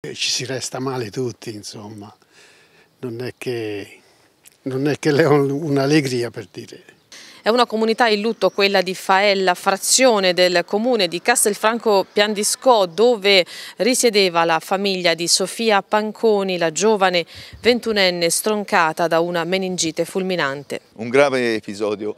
Eh, ci si resta male tutti, insomma, non è che, non è che è un'allegria per dire. È una comunità in lutto quella di Faella, frazione del comune di Castelfranco Piandiscò dove risiedeva la famiglia di Sofia Panconi, la giovane ventunenne stroncata da una meningite fulminante. Un grave episodio,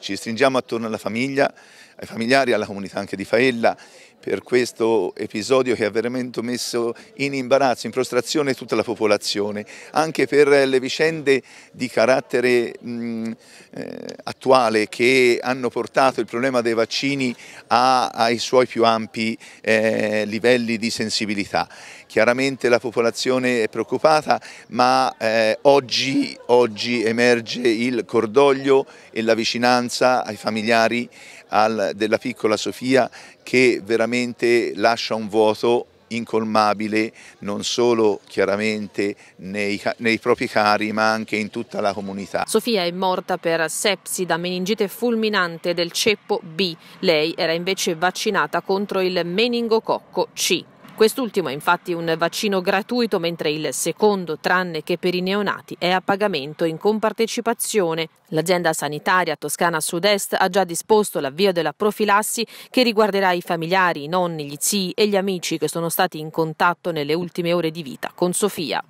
ci stringiamo attorno alla famiglia, ai familiari, alla comunità anche di Faella per questo episodio che ha veramente messo in imbarazzo, in prostrazione tutta la popolazione, anche per le vicende di carattere mh, eh, attuale che hanno portato il problema dei vaccini a, ai suoi più ampi eh, livelli di sensibilità. Chiaramente la popolazione è preoccupata, ma eh, oggi, oggi emerge il cordoglio e la vicinanza ai familiari al, della piccola Sofia che veramente lascia un vuoto incolmabile non solo chiaramente nei, nei, propri cari ma anche in tutta la comunità. Sofia è morta per sepsi da meningite fulminante del ceppo B. Lei era invece vaccinata contro il meningococco C. Quest'ultimo è infatti un vaccino gratuito, mentre il secondo, tranne che per i neonati, è a pagamento in compartecipazione. L'azienda sanitaria Toscana Sud-Est ha già disposto l'avvio della profilassi che riguarderà i familiari, i nonni, gli zii e gli amici che sono stati in contatto nelle ultime ore di vita con Sofia.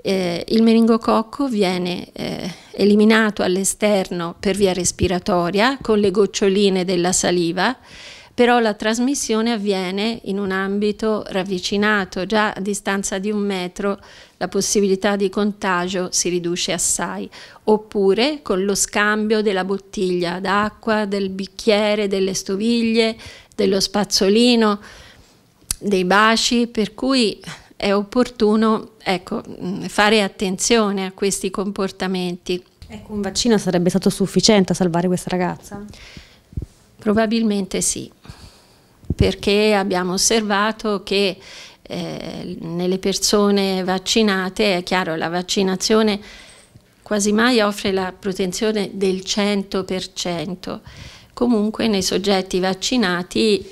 Eh, il meningococco viene eh, eliminato all'esterno per via respiratoria con le goccioline della saliva però la trasmissione avviene in un ambito ravvicinato, già a distanza di un metro la possibilità di contagio si riduce assai, oppure con lo scambio della bottiglia d'acqua, del bicchiere, delle stoviglie, dello spazzolino, dei baci, per cui è opportuno ecco, fare attenzione a questi comportamenti. Ecco, un vaccino sarebbe stato sufficiente a salvare questa ragazza? Probabilmente sì, perché abbiamo osservato che eh, nelle persone vaccinate, è chiaro, la vaccinazione quasi mai offre la protezione del 100%, comunque nei soggetti vaccinati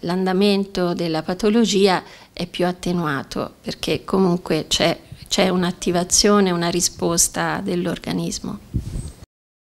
l'andamento della patologia è più attenuato perché comunque c'è un'attivazione, una risposta dell'organismo.